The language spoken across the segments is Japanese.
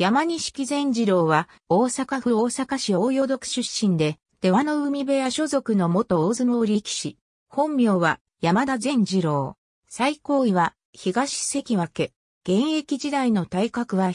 山西善次郎は大阪府大阪市大淀区出身で、出羽の海部屋所属の元大相撲力士。本名は山田善次郎。最高位は東関脇。現役時代の体格は1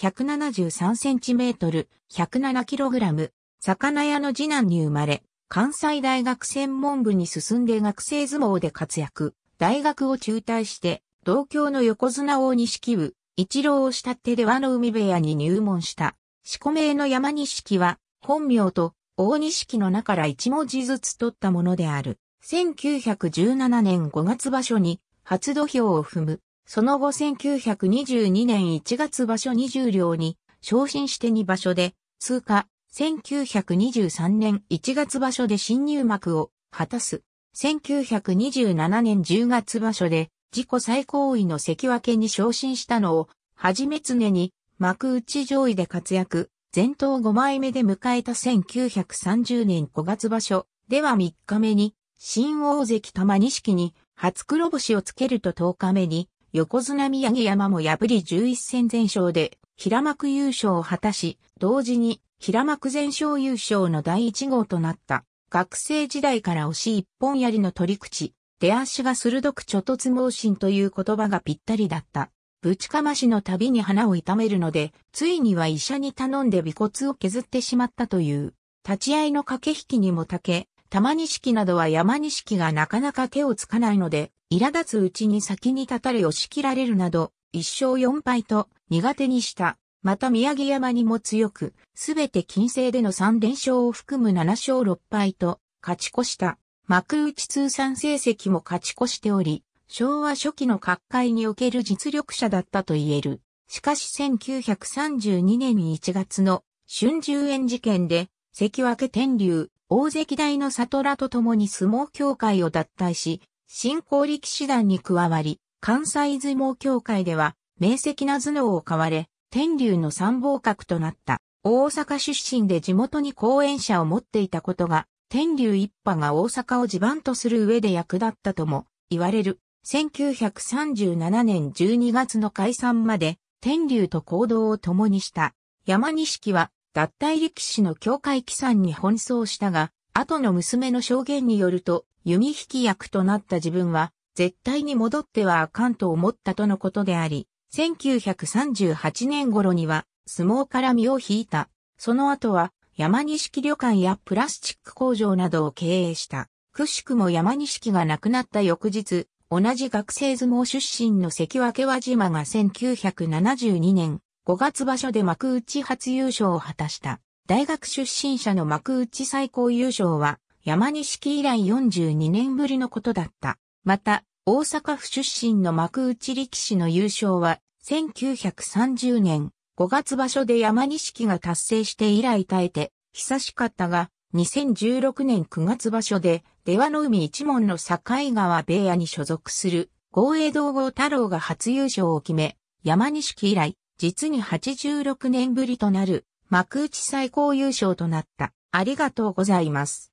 7 3トル、1 0 7ラム。魚屋の次男に生まれ、関西大学専門部に進んで学生相撲で活躍。大学を中退して、同郷の横綱大木部、一郎を慕って出羽の海部屋に入門した。四個名の山錦は、本名と大錦の名から一文字ずつ取ったものである。1917年5月場所に初土俵を踏む。その後1922年1月場所20両に昇進して2場所で通過。1923年1月場所で新入幕を果たす。1927年10月場所で自己最高位の関脇に昇進したのを、はじめ常に幕内上位で活躍、前頭5枚目で迎えた1930年5月場所では3日目に、新大関玉錦に初黒星をつけると10日目に、横綱宮城山も破り11戦全勝で、平幕優勝を果たし、同時に平幕全勝優勝の第1号となった。学生時代から推し一本槍の取り口、手足が鋭くちょとつという言葉がぴったりだった。ぶちかましのたびに花を痛めるので、ついには医者に頼んで尾骨を削ってしまったという。立ち合いの駆け引きにもたけ、玉錦などは山錦がなかなか手をつかないので、苛立つうちに先に立たれ押し切られるなど、一勝四敗と苦手にした。また宮城山にも強く、すべて金星での3連勝を含む7勝6敗と勝ち越した。幕内通算成績も勝ち越しており、昭和初期の各界における実力者だったと言える。しかし1932年1月の春秋園事件で、関脇天竜、大関大の里らと共に相撲協会を脱退し、新興力士団に加わり、関西相撲協会では、明晰な頭脳を買われ、天竜の参謀格となった。大阪出身で地元に講演者を持っていたことが、天竜一派が大阪を地盤とする上で役立ったとも言われる。1937年12月の解散まで天竜と行動を共にした。山錦は脱退力士の教会起算に奔走したが、後の娘の証言によると、弓引き役となった自分は、絶対に戻ってはあかんと思ったとのことであり、1938年頃には相撲から身を引いた。その後は山錦旅館やプラスチック工場などを経営した。くしくも山錦が亡くなった翌日、同じ学生相撲出身の関脇和島が1972年5月場所で幕内初優勝を果たした。大学出身者の幕内最高優勝は山錦以来42年ぶりのことだった。また、大阪府出身の幕内力士の優勝は1930年5月場所で山錦が達成して以来耐えて、久しかったが、2016年9月場所で、出羽の海一門の境川部屋に所属する、豪栄道豪太郎が初優勝を決め、山錦以来、実に86年ぶりとなる、幕内最高優勝となった。ありがとうございます。